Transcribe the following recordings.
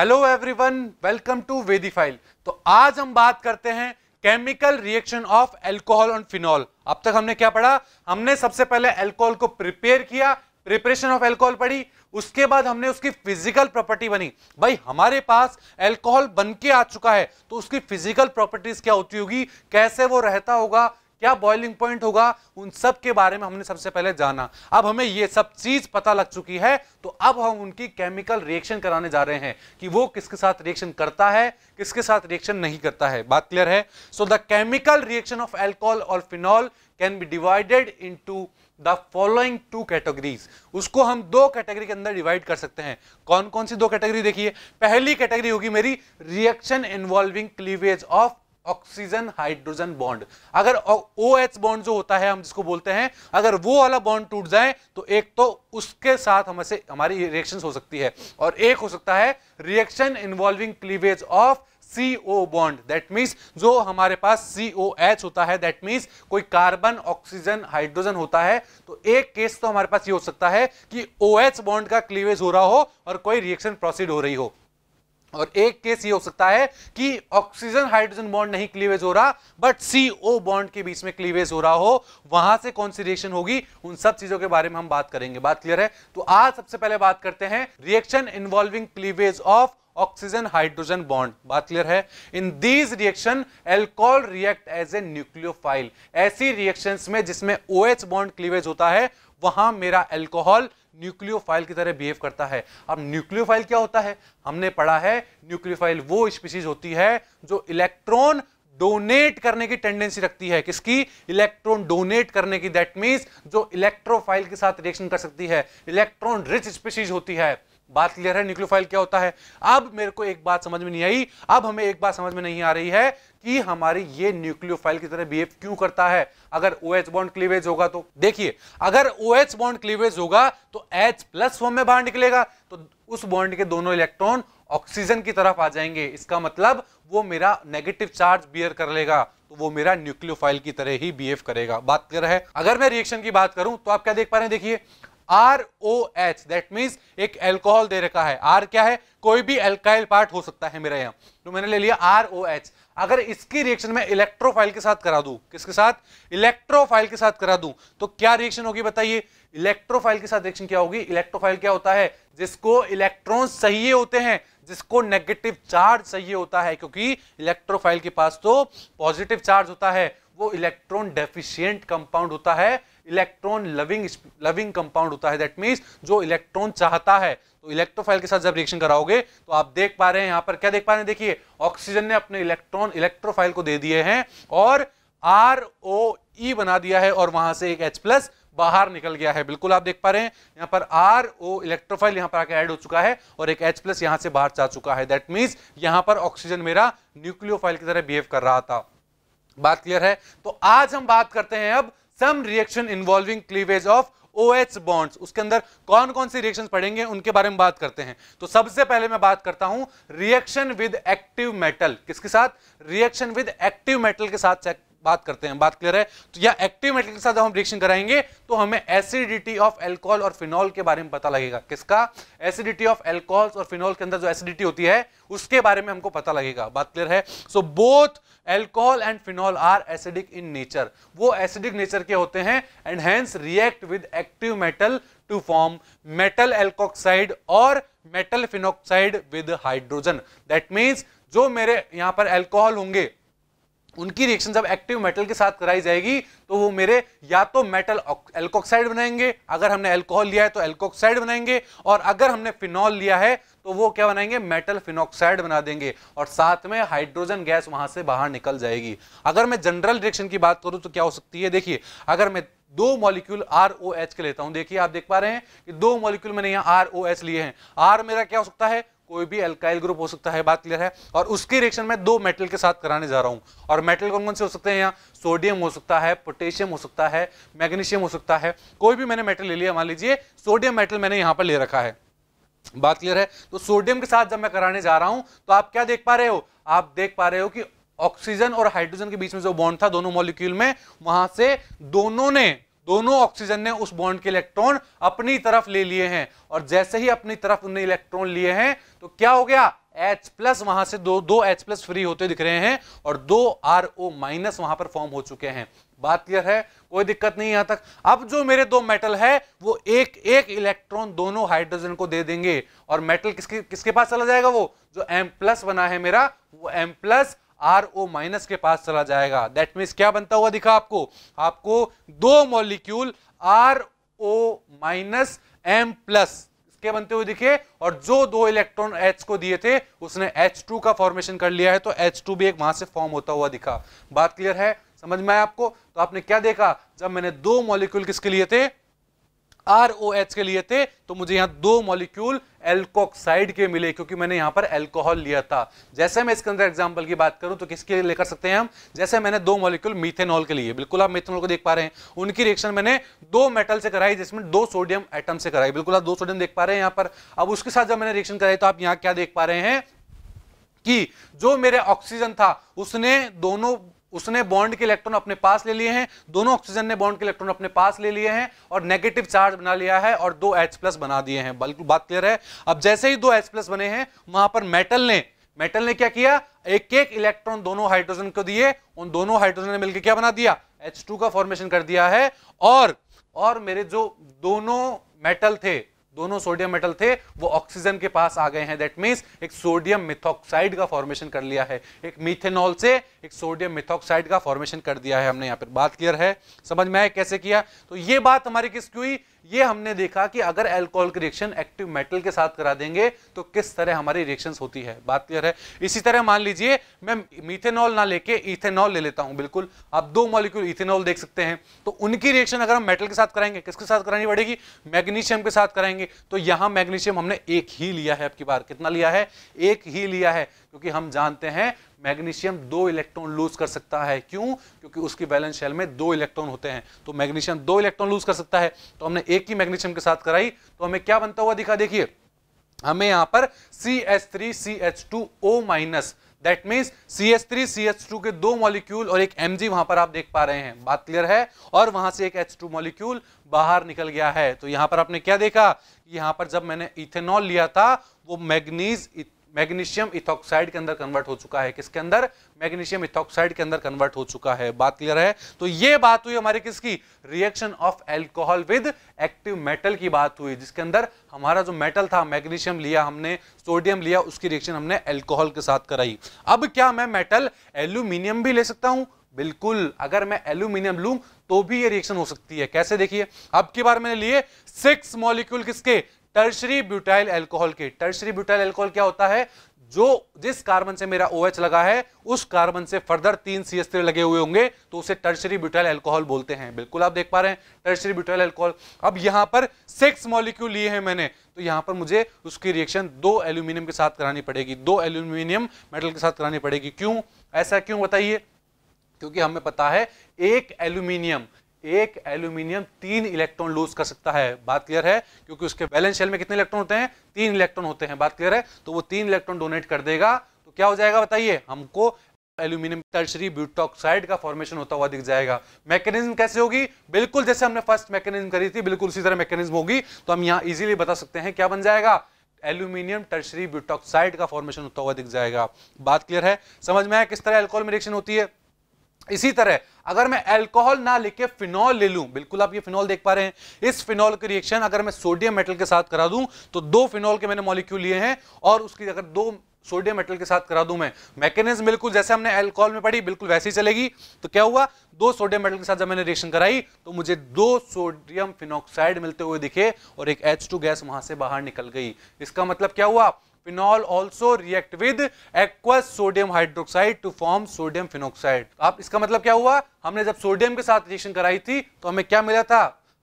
hello everyone welcome to वेदी file तो आज हम बात करते हैं chemical reaction of alcohol on phenol अब तक हमने क्या पढ़ा हमने सबसे पहले एल्कोहल को प्रिपेयर किया प्रिपरेशन ऑफ एल्कोहल पढ़ी उसके बाद हमने उसकी फिजिकल प्रॉपर्टी बनी भाई हमारे पास एल्कोहल बन के आ चुका है तो उसकी फिजिकल प्रॉपर्टीज क्या होती होगी कैसे वो रहता होगा क्या बॉइलिंग पॉइंट होगा उन सब के बारे में हमने सबसे पहले जाना अब हमें ये सब चीज पता लग चुकी है तो अब हम उनकी केमिकल रिएक्शन कराने जा रहे हैं कि वो किसके साथ रिएक्शन करता है किसके साथ रिएक्शन नहीं करता है बात क्लियर है so the chemical reaction of alcohol और phenol can be divided in the following two categories उसको हम दो कैटेगरी के अंदर डिवाइड कर सकते हैं कौन कौन सी दो कैटेगरी देखिए पहली कैटेगरी होगी मेरी reaction involving cleavage of oxygen hydrogen bond अगर ओ एच बॉन्ड जो होता है हम जिसको बोलते हैं अगर वो वाला बॉन्ड टूट जाए तो एक तो उसके साथ हमसे हमारी रिएक्शन हो सकती है और एक हो सकता है reaction involving cleavage of CO O bond that means जो हमारे पास COH होता है दैट मीन्स कोई कार्बन ऑक्सीजन हाइड्रोजन होता है तो एक केस तो हमारे पास ये हो सकता है कि OH एच बॉन्ड का क्लीवेज हो रहा हो और कोई रिएक्शन प्रोसीड हो रही हो और एक केस ये हो सकता है कि ऑक्सीजन हाइड्रोजन बॉन्ड नहीं क्लीवेज हो रहा बट सी ओ बॉन्ड के बीच में क्लीवेज हो रहा हो वहां से कौन सी रिएक्शन होगी उन सब चीजों के बारे में हम बात करेंगे बात क्लियर है तो आज सबसे पहले बात करते हैं reaction involving cleavage of oxygen hydrogen bond बात क्लियर है in these reaction alcohol react as a nucleophile ऐसी रिएक्शन में जिसमें ओ OH बॉन्ड क्लीवेज होता है वहां मेरा एल्कोहल न्यूक्लियोफाइल की तरह बिहेव करता है अब न्यूक्लियोफाइल क्या होता है हमने पढ़ा है न्यूक्लियोफाइल वो स्पीसीज होती है जो इलेक्ट्रॉन डोनेट करने की टेंडेंसी रखती है किसकी इलेक्ट्रॉन डोनेट करने की दैट मीन्स जो इलेक्ट्रोफाइल के साथ रिएक्शन कर सकती है इलेक्ट्रॉन रिच स्पीसीज होती है बात क्लियर है न्यूक्लियोफाइल क्या होता है अब मेरे को एक बात समझ में नहीं आई अब हमें एक बात समझ में नहीं आ रही है कि हमारी ये न्यूक्लियोफाइल की तरह बिहेव क्यों करता है अगर ओ एच बॉन्ड क्लीवेज होगा तो देखिए अगर ओ एच बॉन्ड क्लीवेज होगा तो एच प्लस फॉर्म में बाहर निकलेगा तो उस बॉन्ड के दोनों इलेक्ट्रॉन ऑक्सीजन की तरफ आ जाएंगे इसका मतलब वो मेरा नेगेटिव चार्ज बियर कर लेगा तो वो मेरा न्यूक्लियोफाइल की तरह ही बिहेव करेगा बात कर रहा है अगर मैं रिएक्शन की बात करूं तो आप क्या देख पा रहे हैं देखिए R O H that means एक एल्कोहल दे रखा है आर क्या है कोई भी एल्काइल पार्ट हो सकता है मेरा यहाँ तो मैंने ले लिया आर ओ एच अगर इसकी रिएक्शन मैं इलेक्ट्रोफाइल के साथ करा दू किसके साथ इलेक्ट्रोफाइल के साथ करा दू तो क्या रिएक्शन होगी बताइए इलेक्ट्रोफाइल के साथ रिएक्शन क्या होगी इलेक्ट्रोफाइल क्या होता है जिसको इलेक्ट्रॉन चाहिए होते हैं जिसको नेगेटिव चार्ज चाहिए होता है क्योंकि इलेक्ट्रोफाइल के पास तो पॉजिटिव चार्ज होता है वो इलेक्ट्रॉन डेफिशिएंट कंपाउंड होता है इलेक्ट्रॉन लविंग लविंग कंपाउंड होता है दैट मीन्स जो इलेक्ट्रॉन चाहता है तो इलेक्ट्रोफाइल के साथ जब रिएक्शन कराओगे तो आप देख पा रहे हैं यहां पर क्या देख पा रहे हैं देखिए ऑक्सीजन ने अपने इलेक्ट्रॉन इलेक्ट्रोफाइल को दे दिए हैं और आर ओ ई बना दिया है और वहां से एक एच प्लस बाहर निकल गया है बिल्कुल आप देख पा रहे हैं यहां पर आर ओ इलेक्ट्रोफाइल यहां पर आके ऐड हो चुका है और एक एच प्लस यहां से बाहर जा चुका है दैट मीन्स यहां पर ऑक्सीजन मेरा न्यूक्लियोफाइल की तरह बिहेव कर रहा था बात क्लियर है तो आज हम बात करते हैं अब some reaction involving cleavage of OH bonds उसके अंदर कौन कौन सी रिएक्शन पढ़ेंगे उनके बारे में बात करते हैं तो सबसे पहले मैं बात करता हूं रिएक्शन विद एक्टिव मेटल किसके साथ रिएक्शन विद एक्टिव मेटल के साथ बात करते हैं बात क्लियर है तो या एक्टिव मेटल के साथ जब हम रिएक्शन कराएंगे तो हमें एसिडिटी ऑफ एल्कोहल और फिनॉल के बारे में पता लगेगा किसका एसिडिटी ऑफ एल्कोहल्स और फिनॉल के अंदर जो एसिडिटी होती है उसके बारे में हमको पता लगेगा बात क्लियर है so both alcohol and phenol are acidic in nature वो एसिडिक नेचर के होते हैं and hence react with active metal to form metal alkoxide और metal phenoxide with hydrogen that means जो मेरे यहां पर एल्कोहल होंगे उनकी रिएक्शन जब एक्टिव मेटल के साथ कराई जाएगी तो वो मेरे या तो मेटल एल्कोक्साइड बनाएंगे अगर हमने एल्कोहल लिया है तो एल्कोक्साइड बनाएंगे और अगर हमने फिनॉल लिया है तो वो क्या बनाएंगे मेटल फिनॉक्साइड बना देंगे और साथ में हाइड्रोजन गैस वहां से बाहर निकल जाएगी अगर मैं जनरल रिएक्शन की बात करूं तो क्या हो सकती है देखिए अगर मैं दो मॉलिक्यूल आर ओ एच के लेता हूं देखिए आप देख पा रहे हैं कि दो मॉलिक्यूल मैंने यहाँ आर ओ एच लिए हैं आर मेरा क्या हो सकता है कोई भी अल्काइल ग्रुप हो सकता है बात क्लियर है और उसकी रिएक्शन मैं दो मेटल के साथ कराने जा रहा हूँ और मेटल कौन कौन से हो सकते हैं यहाँ सोडियम हो सकता है पोटेशियम हो सकता है मैग्नीशियम हो सकता है कोई भी मैंने मेटल ले लिया मान लीजिए सोडियम मेटल मैंने यहाँ पर ले रखा है बात क्लियर है तो सोडियम के साथ जब मैं कराने जा रहा हूं तो आप क्या देख पा रहे हो आप देख पा रहे हो कि ऑक्सीजन और हाइड्रोजन के बीच में जो बॉन्ड था दोनों मॉलिक्यूल में वहां से दोनों ने दोनों ऑक्सीजन ने उस बॉन्ड के इलेक्ट्रॉन अपनी तरफ ले लिए हैं और जैसे ही अपनी तरफ उन्हें इलेक्ट्रॉन लिए हैं तो क्या हो गया H प्लस वहां से दो दो H प्लस फ्री होते दिख रहे हैं और दो RO माइनस वहां पर फॉर्म हो चुके हैं बात क्लियर है कोई दिक्कत नहीं यहां तक अब जो मेरे दो मेटल है वो एक एक इलेक्ट्रॉन दोनों हाइड्रोजन को दे देंगे और मेटल किसके किसके पास चला जाएगा वो जो M प्लस बना है मेरा वो M plus R O minus के पास चला जाएगा दैट मीन्स क्या बनता हुआ दिखा आपको आपको दो molecule R O minus M plus के बनते हुए दिखे और जो दो इलेक्ट्रॉन H को दिए थे उसने H2 का फॉर्मेशन कर लिया है तो H2 भी एक वहां से फॉर्म होता हुआ दिखा बात क्लियर है समझ में आया आपको तो आपने क्या देखा जब मैंने दो मॉलिक्यूल किसके लिए थे आर ओ एच के लिए थे तो मुझे यहाँ दो मॉलिक्यूल एल्कोक्साइड के मिले क्योंकि मैंने यहाँ पर एल्कोहल लिया था जैसे मैं इसके अंदर एग्जाम्पल की बात करूं तो किसके लिए लेकर सकते हैं हम जैसे मैंने दो मॉलिक्यूल मीथेनॉल के लिए बिल्कुल आप मीथेनॉल को देख पा रहे हैं उनकी रिएक्शन मैंने दो मेटल से कराई जिसमें दो सोडियम एटम से कराई बिल्कुल आप दो सोडियम देख पा रहे हैं यहां पर अब उसके साथ जब मैंने रिएक्शन कराई तो आप यहाँ क्या देख पा रहे हैं कि जो मेरे ऑक्सीजन था उसने दोनों उसने बॉन्ड के इलेक्ट्रॉन अपने पास ले लिए हैं दोनों ऑक्सीजन ने बॉन्ड के इलेक्ट्रॉन अपने पास ले लिए हैं और नेगेटिव चार्ज बना लिया है और दो एच प्लस बना दिए हैं बिल्कुल बात क्लियर है अब जैसे ही दो एच प्लस बने हैं वहां पर मेटल ने मेटल ने क्या किया एक एक इलेक्ट्रॉन दोनों हाइड्रोजन को दिए उन दोनों हाइड्रोजन ने मिलकर क्या बना दिया एच का फॉर्मेशन कर दिया है और और मेरे जो दोनों मेटल थे दोनों सोडियम मेटल थे वो ऑक्सीजन के पास आ गए हैं दैट मीन्स एक सोडियम मिथोक्साइड का फॉर्मेशन कर लिया है एक मीथेनॉल से एक सोडियम मिथोक्साइड का फॉर्मेशन कर दिया है हमने यहाँ पर बात क्लियर है समझ में आया कैसे किया तो ये बात हमारी किसकी हुई ये हमने देखा कि अगर एल्कोहल की रिएक्शन एक्टिव मेटल के साथ करा देंगे तो किस तरह हमारी रिएक्शन होती है बात क्लियर है इसी तरह मान लीजिए मैं मिथेनॉल ना लेके इथेनॉल ले लेता हूं बिल्कुल आप दो मॉलिक्यूल इथेनॉल देख सकते हैं तो उनकी रिएक्शन अगर हम मेटल के साथ कराएंगे किसके साथ करानी पड़ेगी मैग्नीशियम के साथ कराएंगे तो यहां मैग्नीशियम हमने एक ही लिया है आपकी बार कितना लिया है एक ही लिया है क्योंकि हम जानते हैं मैग्नीशियम दो इलेक्ट्रॉन लूज कर सकता है क्यों क्योंकि उसकी बैलेंस शेल में दो इलेक्ट्रॉन होते हैं तो मैग्नीशियम दो इलेक्ट्रॉन लूज कर सकता है तो हमने एक ही मैग्नीशियम के साथ कराई तो हमें क्या बनता हुआ दिखा देखिए हमें यहां पर C H three C H two O minus that means C H three C H two के दो मॉलिक्यूल और एक एम जी वहां पर आप देख पा रहे हैं बात क्लियर है और वहां से एक एच टू मॉलिक्यूल बाहर निकल गया है तो यहां पर आपने क्या देखा यहां पर जब मैंने इथेनॉल लिया था वो मैग्नीज मैग्नीशियम इथॉक्साइड के अंदर कन्वर्ट हो चुका है किसके अंदर मैग्नीशियम इथॉक्साइड के अंदर कन्वर्ट हो चुका है बात क्लियर है तो ये बात हुई हमारी किसकी reaction of alcohol with active metal की बात हुई जिसके अंदर हमारा जो मेटल था मैग्नीशियम लिया हमने सोडियम लिया उसकी रिएक्शन हमने एल्कोहल के साथ कराई अब क्या मैं मेटल एल्यूमिनियम भी ले सकता हूं बिल्कुल अगर मैं एल्यूमिनियम लू तो भी ये रिएक्शन हो सकती है कैसे देखिए अब की बार मैंने लिए सिक्स मॉलिक्यूल किसके टर्शरी ब्यूटाइल एल्कोहल के टर्शरी ब्यूटाइल एल्कोहल क्या होता है जो जिस कार्बन से मेरा OH लगा है उस कार्बन से फर्दर तीन सी एस लगे हुए होंगे तो उसे टर्शरी ब्यूटाइल एल्कोहल बोलते हैं बिल्कुल आप देख पा रहे हैं टर्शरी ब्यूटाइल एल्कोहल अब यहां पर सिक्स मॉलिक्यूल लिए हैं मैंने तो यहां पर मुझे उसकी रिएक्शन दो एल्यूमिनियम के साथ करानी पड़ेगी दो एल्यूमिनियम मेटल के साथ करानी पड़ेगी क्यों ऐसा क्यों बताइए क्योंकि हमें पता है एक एल्यूमिनियम एक एल्यूमिनियम तीन इलेक्ट्रॉन लूज कर सकता है बात क्लियर है क्योंकि उसके बैलेंस शेल में कितने इलेक्ट्रॉन होते हैं तीन इलेक्ट्रॉन होते हैं बात क्लियर है तो वो तीन इलेक्ट्रॉन डोनेट कर देगा तो क्या हो जाएगा बताइए हमको एल्यूमिनियम टर्सरी ब्यूटॉक्साइड का फॉर्मेशन होता हुआ दिख जाएगा मैकेनिज्म कैसे होगी बिल्कुल जैसे हमने फर्स्ट मैकेनिज्म करी थी बिल्कुल उसी तरह मैकेनिज्म होगी तो हम यहाँ इजिली बता सकते हैं क्या बन जाएगा एल्यूमिनियम टर्सरी ब्यूटॉक्साइड का फॉर्मेशन होता हुआ दिख जाएगा बात क्लियर है समझ में आया किस तरह एल्कोहल में रिएक्शन होती है इसी तरह अगर मैं अल्कोहल ना लेके फिनॉल ले लूं बिल्कुल आप ये फिनॉल देख पा रहे हैं इस फिनॉल के रिएक्शन अगर मैं सोडियम मेटल के साथ करा दूं तो दो फिनॉल के मैंने मॉलिक्यूल लिए हैं और उसकी अगर दो सोडियम मेटल के साथ करा दूं मैं मैकेनिज्म बिल्कुल जैसे हमने अल्कोहल में पढ़ी बिल्कुल वैसे ही चलेगी तो क्या हुआ दो सोडियम मेटल के साथ जब मैंने रिएक्शन कराई तो मुझे दो सोडियम फिनोक्साइड मिलते हुए दिखे और एक एच गैस वहां से बाहर निकल गई इसका मतलब क्या हुआ phenol also react with aqueous sodium hydroxide to form sodium phenoxide आप इसका मतलब क्या हुआ हमने जब सोडियम के साथ रिएक्शन कराई थी तो हमें क्या मिला था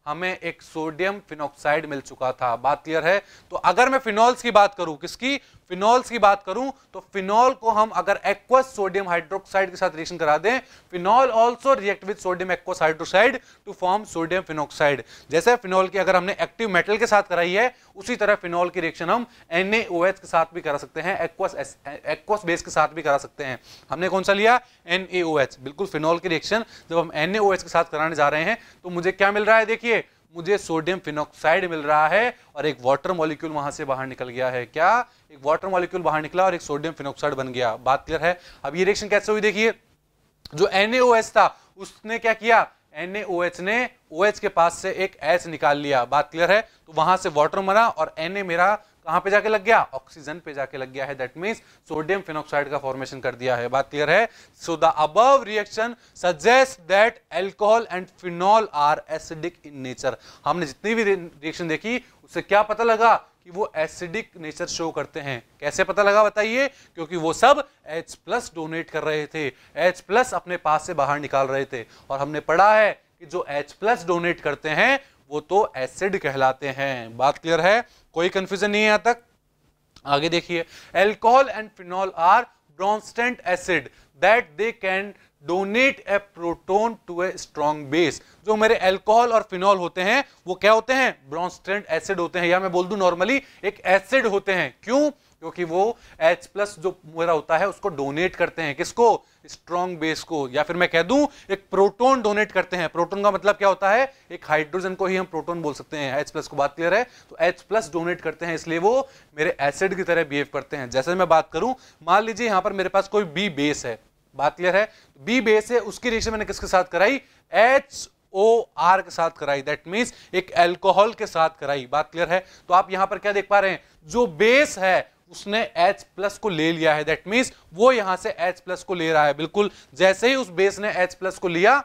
हमें एक सोडियम फिनोक्साइड मिल चुका था बात क्लियर है तो अगर मैं फिनॉल्स की बात करूं किसकी फिनॉल्स की बात करूं तो फिनॉल को हम अगर एक्वस सोडियम हाइड्रोक्साइड के साथ रिएक्शन करा दें phenol also react with sodium aqueous hydroxide to form sodium phenoxide जैसे फिनॉल की अगर हमने एक्टिव मेटल के साथ कराई है उसी तरह फिनॉल की रिएक्शन हम एन के साथ भी करा सकते हैं एक्वस एक्वस बेस के साथ भी करा सकते हैं हमने कौन सा लिया एन बिल्कुल फिनॉल की रिएक्शन जब हम एन के साथ कराने जा रहे हैं तो मुझे क्या मिल रहा है देखिए मुझे सोडियम फिनोक्साइड मिल रहा है और एक वाटर मॉलिक्यूल वहां से बाहर निकल गया है क्या एक वाटर मॉलिक्यूल बाहर निकला और एक सोडियम फिनोक्साइड बन गया बात क्लियर है अब ये रिएक्शन कैसे हुई देखिए जो एनएओएच था उसने क्या किया NaOH ने OH के पास से एक एच निकाल लिया बात क्लियर है तो वहां से वाटर मरा और ए मेरा कहां पे जाके लग गया ऑक्सीजन पे जाके लग गया है दैट मीन सोडियम फिनोक्साइड का फॉर्मेशन कर दिया है बात क्लियर है so the above reaction suggest that alcohol and phenol are acidic in nature हमने जितनी भी रिएक्शन देखी उससे क्या पता लगा कि वो एसिडिक नेचर शो करते हैं कैसे पता लगा बताइए क्योंकि वो सब H प्लस डोनेट कर रहे थे H प्लस अपने पास से बाहर निकाल रहे थे और हमने पढ़ा है कि जो H प्लस डोनेट करते हैं वो तो एसिड कहलाते हैं बात क्लियर है कोई कंफ्यूजन नहीं है तक आगे देखिए alcohol and phenol are Bronsted acid that they can donate a proton to a strong base जो मेरे एल्कोहल और फिनॉल होते हैं वो क्या होते हैं ब्रॉन्स्टेंट एसिड होते हैं या मैं बोल दू नॉर्मली एक एसिड होते हैं क्यों क्योंकि वो एच प्लस जो मेरा होता है उसको डोनेट करते हैं किसको स्ट्रॉन्ग बेस को या फिर मैं कह दूं एक प्रोटॉन डोनेट करते हैं प्रोटॉन का मतलब क्या होता है एक हाइड्रोजन को ही हम प्रोटॉन बोल सकते हैं एच प्लस को बात क्लियर है तो एच प्लस डोनेट करते हैं इसलिए वो मेरे एसिड की तरह बिहेव करते हैं जैसे मैं बात करूं मान लीजिए यहां पर मेरे पास कोई बी बेस है बात क्लियर है बी तो बेस है उसकी रिएक्शन मैंने किसके साथ कराई एच ओ आर के साथ कराई दैट मीन्स एक एल्कोहल के साथ कराई बात क्लियर है तो आप यहां पर क्या देख पा रहे हैं जो बेस है उसने H प्लस को ले लिया है दैट मीन्स वो यहां से H प्लस को ले रहा है बिल्कुल जैसे ही उस बेस ने H प्लस को लिया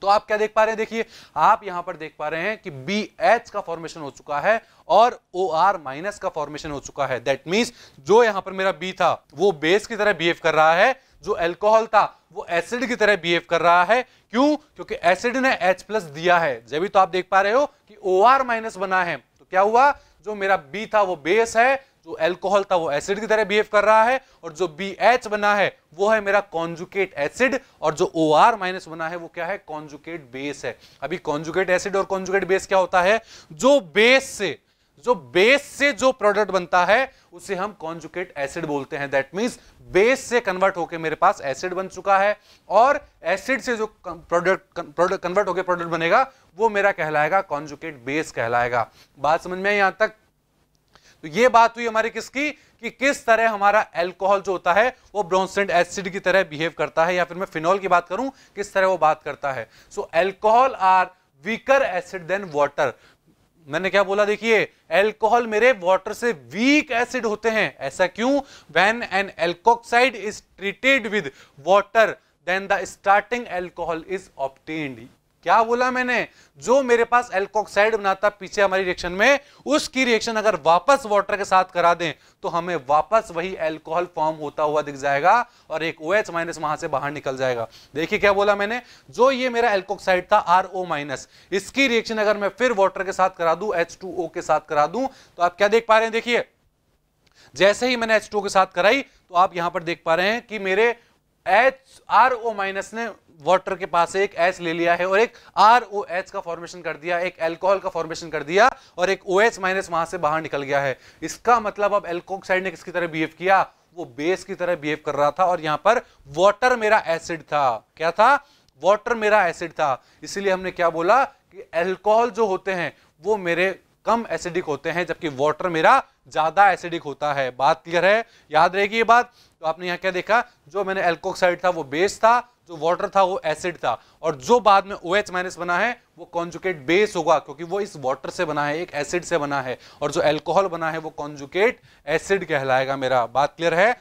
तो आप क्या देख पा रहे हैं देखिए आप यहां पर देख पा रहे हैं कि बी एच का फॉर्मेशन हो चुका है और ओ आर माइनस का फॉर्मेशन हो चुका है दैट मीन्स जो यहां पर मेरा बी था वो बेस की तरह बिहेव कर रहा है जो एल्कोहल था वो एसिड की तरह बिहेव कर रहा है क्यों क्योंकि एसिड ने एच प्लस दिया है जब भी तो आप देख पा रहे हो कि ओ आर माइनस बना है तो क्या हुआ जो मेरा बी था वो बेस है जो एल्कोहल था वो एसिड की तरह बिहेव कर रहा है और जो बी एच बना है वो है मेरा कॉन्जुकेट एसिड और जो ओ आर माइनस बना है वो क्या है कॉन्जुकेट बेस है अभी कॉन्जुकेट एसिड और कॉन्जुकेट बेस क्या होता है जो बेस से जो बेस से जो प्रोडक्ट बनता है उसे हम कॉन्जुकेट एसिड बोलते हैं दैट मीन्स बेस से कन्वर्ट होकर मेरे पास एसिड बन चुका है और एसिड से जो प्रोडक्ट प्रोडक्ट कन्वर्ट होकर प्रोडक्ट बनेगा वो मेरा कहलाएगा कॉन्जुकेट बेस कहलाएगा बात समझ में यहां तक तो ये बात हुई हमारी किसकी कि किस तरह हमारा एल्कोहल जो होता है वो ब्रॉन्सेंट एसिड की तरह बिहेव करता है या फिर मैं फिनॉल की बात करूं किस तरह वो बात करता है so alcohol are weaker acid than water मैंने क्या बोला देखिए एल्कोहल मेरे वाटर से वीक एसिड होते हैं ऐसा क्यों when an alkoxide is treated with water then the starting alcohol is obtained क्या बोला मैंने जो मेरे पास एल्कोक्साइड बनाता पीछे हमारी रिएक्शन में उसकी रिएक्शन अगर वापस वाटर के साथ करा दें तो हमें वापस वही एल्कोहल फॉर्म होता हुआ दिख जाएगा और एक ओ एच माइनस वहां से बाहर निकल जाएगा देखिए क्या बोला मैंने जो ये मेरा एल्कोक्साइड था आर ओ माइनस इसकी रिएक्शन अगर मैं फिर वॉटर के साथ करा दू एच टू ओ के साथ करा दू तो आप क्या देख पा रहे हैं देखिए जैसे ही मैंने एच टू के साथ कराई तो आप यहां पर देख पा रहे हैं कि मेरे एच आर ओ माइनस ने वाटर के पास एक एच ले लिया है और एक आर ओ एच का फॉर्मेशन कर दिया एक एल्कोहल का फॉर्मेशन कर दिया और एक ओ एच माइनस वहां से बाहर निकल गया है इसका मतलब अब एल्कोक्साइड ने किसकी तरह बिहेव किया वो बेस की तरह बिहेव कर रहा था और यहां पर वाटर मेरा एसिड था क्या था वाटर मेरा एसिड था इसलिए हमने क्या बोला कि एल्कोहल जो होते हैं वो मेरे कम एसिडिक होते हैं जबकि वाटर मेरा ज़्यादा एसिडिक होता है बात क्लियर है याद रहेगी ये बात तो आपने यहाँ क्या देखा जो मैंने एल्कोक्साइड था वो बेस था जो वाटर था वो एसिड था और जो बाद में ओ OH माइनस बना है वो कॉन्जुकेट बेस होगा क्योंकि वो इस वाटर से बना है एक एसिड से बना है और जो एल्कोहल बना है वो कॉन्जुकेट एसिड कहलाएगा मेरा बात क्लियर है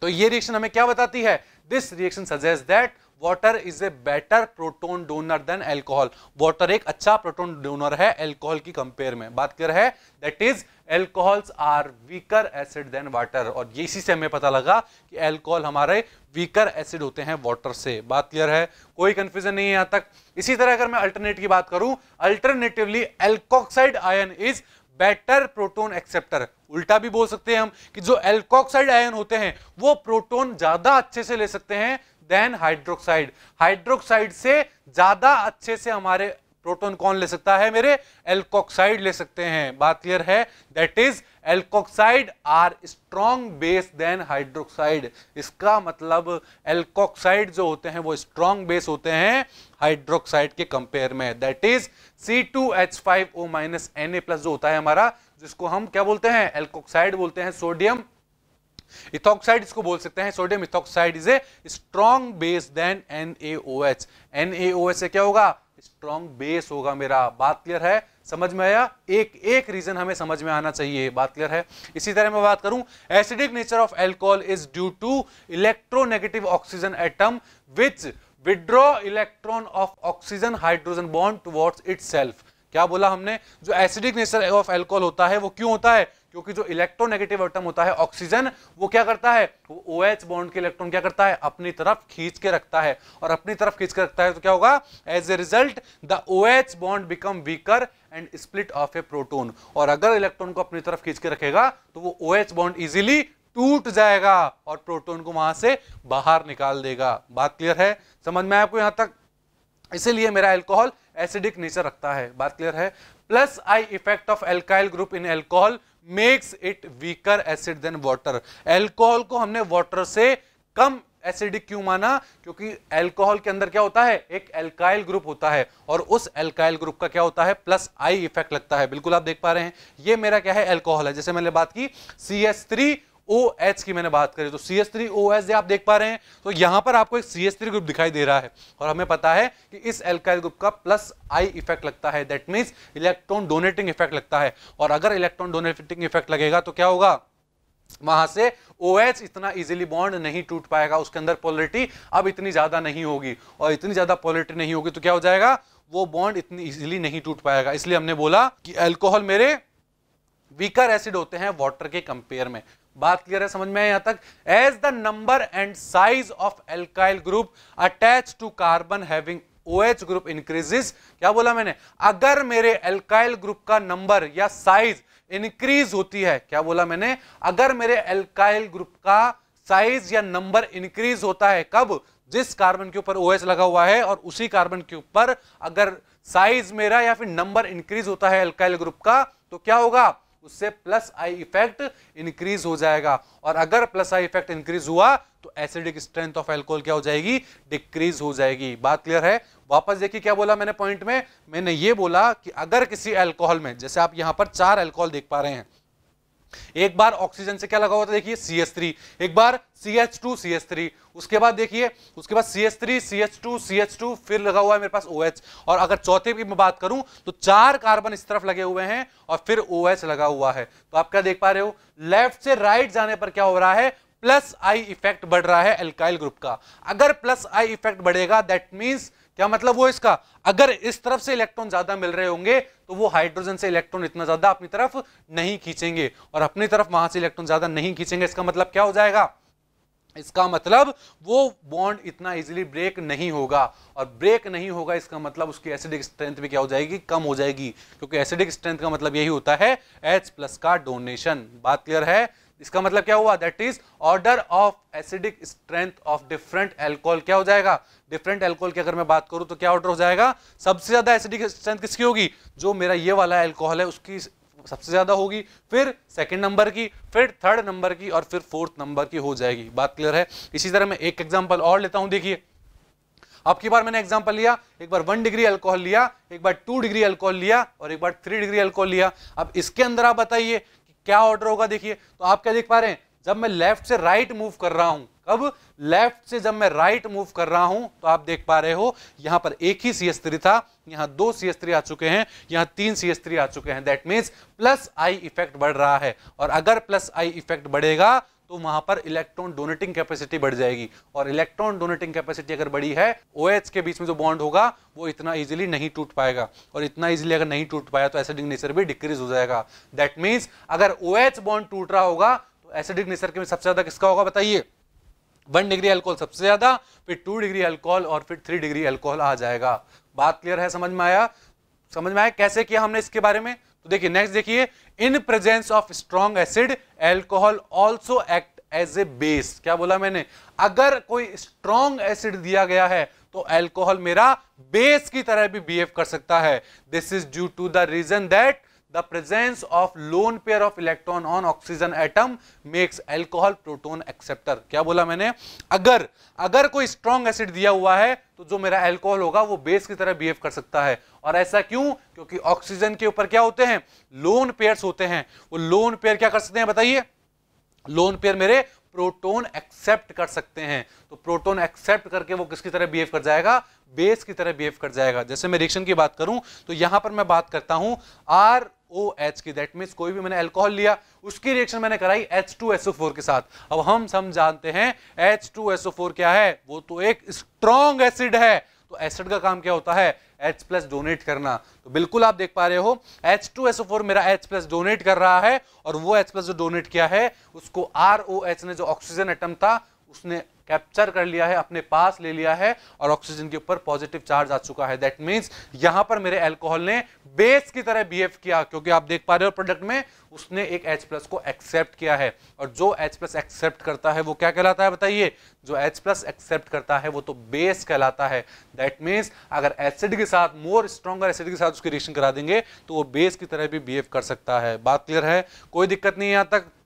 तो ये रिएक्शन हमें क्या बताती है this reaction suggest that water is a better proton donor than alcohol water एक अच्छा प्रोटोन डोनर है एल्कोहल की कंपेयर में बात क्लियर है that is alcohols are weaker acid than water और ये इसी से हमें पता लगा कि एल्कोहल हमारे वीकर एसिड होते हैं वाटर से बात क्लियर है कोई कंफ्यूजन नहीं है यहाँ तक इसी तरह अगर मैं अल्टरनेट की बात करूं alternatively alkoxide ion is better proton acceptor उल्टा भी बोल सकते हैं हम कि जो एल्कोक्साइड आयन होते हैं वो प्रोटोन ज्यादा अच्छे से ले सकते हैं देन हाइड्रोक्साइड हाइड्रोक्साइड से ज्यादा अच्छे से हमारे प्रोटॉन कौन ले सकता है मेरे एल्कोक्साइड ले सकते हैं बात क्लियर है that is alkoxide are strong base than hydroxide इसका मतलब एल्कोक्साइड जो होते हैं वो स्ट्रॉन्ग बेस होते हैं हाइड्रोक्साइड के कंपेयर में that is C two H five O minus N A plus जो होता है हमारा जिसको हम क्या बोलते हैं एल्कोक्साइड बोलते हैं सोडियम इथोक्साइड इसको बोल सकते हैं sodium ethoxide is a strong base than N A O H N A O H से क्या होगा स्ट्रॉन्ग बेस होगा मेरा बात क्लियर है समझ में आया एक एक रीजन हमें समझ में आना चाहिए बात क्लियर है इसी तरह मैं बात करूं acidic nature of alcohol is due to electronegative oxygen atom which withdraw electron of oxygen hydrogen bond towards it क्या बोला हमने जो एसिडिक नेचर ऑफ एल्कोहल होता है वो क्यों होता है क्योंकि जो इलेक्ट्रोनेगेटिव एटम होता है ऑक्सीजन वो क्या करता है वो ओ एच बॉन्ड के इलेक्ट्रॉन क्या करता है अपनी तरफ खींच के रखता है और अपनी तरफ खींच के रखता है तो क्या होगा as a result the O H bond become weaker and split off a proton और अगर इलेक्ट्रॉन को अपनी तरफ खींच के रखेगा तो वो ओ एच बॉन्ड इजिली टूट जाएगा और प्रोटोन को वहां से बाहर निकाल देगा बात क्लियर है समझ में आपको यहां तक इसीलिए मेरा एल्कोहल एसिडिक नेचर रखता है बात क्लियर है plus I effect of alkyl group in alcohol makes it weaker acid than water alcohol को हमने वाटर से कम एसिडिक क्यों माना क्योंकि एल्कोहल के अंदर क्या होता है एक एल्काइल ग्रुप होता है और उस एल्काइल ग्रुप का क्या होता है प्लस आई इफेक्ट लगता है बिल्कुल आप देख पा रहे हैं ये मेरा क्या है एल्कोहल है जैसे मैंने बात की C S three O OH की मैंने बात करी तो C S three O S आप देख पा रहे हैं तो यहां पर आपको एक सी एस थ्री ग्रुप दिखाई दे रहा है और हमें पता है कि इस एल्काइल ग्रुप का प्लस आई इफेक्ट लगता है that means electron donating effect लगता है और अगर इलेक्ट्रॉन डोनेटिंग इफेक्ट लगेगा तो क्या होगा वहां से ओ OH इतना इजीली बॉन्ड नहीं टूट पाएगा उसके अंदर पॉलिटी अब इतनी ज्यादा नहीं होगी और इतनी ज्यादा पॉलिटी नहीं होगी तो क्या हो जाएगा वो बॉन्ड इतनी इजीली नहीं टूट पाएगा इसलिए हमने बोला कि एल्कोहल मेरे वीकर एसिड होते हैं वाटर के कंपेयर में बात क्लियर है समझ में आया तक as the number and size of alkyl group attach to carbon having OH group increases क्या बोला मैंने अगर मेरे एल्काइल ग्रुप का नंबर या साइज इंक्रीज होती है क्या बोला मैंने अगर मेरे एल्काइल ग्रुप का साइज या नंबर इंक्रीज होता है कब जिस कार्बन के ऊपर OH लगा हुआ है और उसी कार्बन के ऊपर अगर साइज मेरा या फिर नंबर इंक्रीज होता है एल्काइल ग्रुप का तो क्या होगा उससे प्लस आई इफेक्ट इंक्रीज हो जाएगा और अगर प्लस आई इफेक्ट इंक्रीज हुआ तो एसिडिक स्ट्रेंथ ऑफ एल्कोहल क्या हो जाएगी डिक्रीज हो जाएगी बात क्लियर है वापस देखिए क्या बोला मैंने पॉइंट में मैंने ये बोला कि अगर किसी एल्कोहल में जैसे आप यहां पर चार एल्कोहल देख पा रहे हैं एक बार ऑक्सीजन से क्या लगा हुआ था देखिए सी एस थ्री एक बार C H two C S three उसके बाद देखिए उसके बाद C S three C H two C H two फिर लगा हुआ है मेरे पास ओ OH, एच और अगर चौथे की मैं बात करूं तो चार कार्बन इस तरफ लगे हुए हैं और फिर ओ OH लगा हुआ है तो आप क्या देख पा रहे हो लेफ्ट से राइट जाने पर क्या हो रहा है प्लस आई इफेक्ट बढ़ रहा है एल्काइल ग्रुप का अगर प्लस आई इफेक्ट बढ़ेगा दैट मीन्स क्या मतलब वो इसका अगर इस तरफ से इलेक्ट्रॉन ज्यादा मिल रहे होंगे तो वो हाइड्रोजन से इलेक्ट्रॉन इतना ज्यादा अपनी तरफ नहीं खींचेंगे और अपनी तरफ वहां से इलेक्ट्रॉन ज्यादा नहीं खींचेंगे इसका मतलब क्या हो जाएगा इसका मतलब वो बॉन्ड इतना इजीली ब्रेक नहीं होगा और ब्रेक नहीं होगा इसका मतलब उसकी एसिडिक स्ट्रेंथ भी क्या हो जाएगी कम हो जाएगी क्योंकि एसिडिक स्ट्रेंथ का मतलब यही होता है एच प्लस का डोनेशन बात क्लियर है इसका मतलब क्या हुआ that is order of acidic strength of different alcohol क्या हो जाएगा डिफरेंट एल्कोहल की अगर मैं बात करूं तो क्या ऑर्डर हो जाएगा सबसे ज्यादा एसिडिक स्ट्रेंथ किसकी होगी जो मेरा ये वाला एल्कोहल है उसकी सबसे ज्यादा होगी फिर सेकंड नंबर की फिर थर्ड नंबर की और फिर फोर्थ नंबर की हो जाएगी बात क्लियर है इसी तरह मैं एक एग्जाम्पल और लेता हूं देखिए अब की बार मैंने एग्जाम्पल लिया एक बार वन डिग्री अल्कोहल लिया एक बार टू डिग्री अल्कोहल लिया और एक बार थ्री डिग्री अल्कोहल लिया अब इसके अंदर आप बताइए क्या ऑर्डर होगा देखिए तो आप क्या देख पा रहे हैं जब मैं लेफ्ट से राइट मूव कर रहा हूं कब लेफ्ट से जब मैं राइट मूव कर रहा हूं तो आप देख पा रहे हो यहां पर एक ही सी थ्री था यहां दो सी थ्री आ चुके हैं यहां तीन सी थ्री आ चुके हैं that means plus I effect बढ़ रहा है और अगर प्लस आई इफेक्ट बढ़ेगा तो वहां पर इलेक्ट्रॉन डोनेटिंग कैपेसिटी बढ़ जाएगी और इलेक्ट्रॉन डोनेटिंग कैपेसिटी अगर बड़ी है ओ OH के बीच में जो बॉन्ड होगा वो इतना इजीली नहीं टूट पाएगा और इतना इजीली अगर नहीं टूट पाया तो एसिडिक नेचर भी डिक्रीज हो जाएगा दैट मीन्स अगर ओ OH बॉन्ड टूट रहा होगा तो एसिडिक नेचर के में सबसे ज्यादा किसका होगा बताइए वन डिग्री एल्कोहल सबसे ज्यादा फिर टू डिग्री एल्कोहल और फिर थ्री डिग्री एल्कोहल आ जाएगा बात क्लियर है समझ में आया समझ में आया कैसे किया हमने इसके बारे में तो देखिए नेक्स्ट देखिए in presence of strong acid alcohol also act as a base क्या बोला मैंने अगर कोई स्ट्रॉन्ग एसिड दिया गया है तो एल्कोहल मेरा बेस की तरह भी बिहेव कर सकता है this is due to the reason that the presence of lone pair of electron on oxygen atom makes alcohol proton acceptor क्या बोला मैंने अगर अगर कोई strong acid दिया हुआ है तो जो मेरा alcohol होगा वो base की तरह behave कर सकता है और ऐसा क्यों क्योंकि oxygen के ऊपर क्या होते हैं lone pairs होते हैं वो lone pair क्या कर सकते हैं बताइए lone pair मेरे प्रोटोन एक्सेप्ट कर सकते हैं तो प्रोटोन एक्सेप्ट करके वो किसकी तरह बिहेव कर जाएगा बेस की तरह बिहेव कर जाएगा जैसे मैं रिएक्शन की बात करूं तो यहां पर मैं बात करता हूं आर ओ एच की दैट मीन्स कोई भी मैंने अल्कोहल लिया उसकी रिएक्शन मैंने कराई एच टू एसओ फोर के साथ अब हम सब जानते हैं एच टू एसओ फोर क्या है वो तो एक स्ट्रॉन्ग एसिड है तो एसिड का काम क्या होता है H प्लस डोनेट करना तो बिल्कुल आप देख पा रहे हो H2SO4 मेरा H प्लस डोनेट कर रहा है और वो H प्लस जो डोनेट किया है उसको ROH ने जो ऑक्सीजन एटम था उसने कैप्चर कर लिया है अपने पास ले लिया है और ऑक्सीजन के ऊपर पॉजिटिव चार्ज आ चुका है दैट मीन्स यहां पर मेरे एल्कोहल ने बेस की तरह बिहेव किया क्योंकि आप देख पा रहे हो प्रोडक्ट में उसने एक H प्लस को एक्सेप्ट किया है और जो H प्लस एक्सेप्ट करता है वो क्या कहलाता है बताइए जो H प्लस एक्सेप्ट करता है वो तो बेस कहलाता है दैट मीन्स अगर एसिड के साथ मोर स्ट्रॉन्गर एसिड के साथ उसकी रिएक्शन करा देंगे तो वो बेस की तरह भी बिहेव कर सकता है बात क्लियर है कोई दिक्कत नहीं यहां तक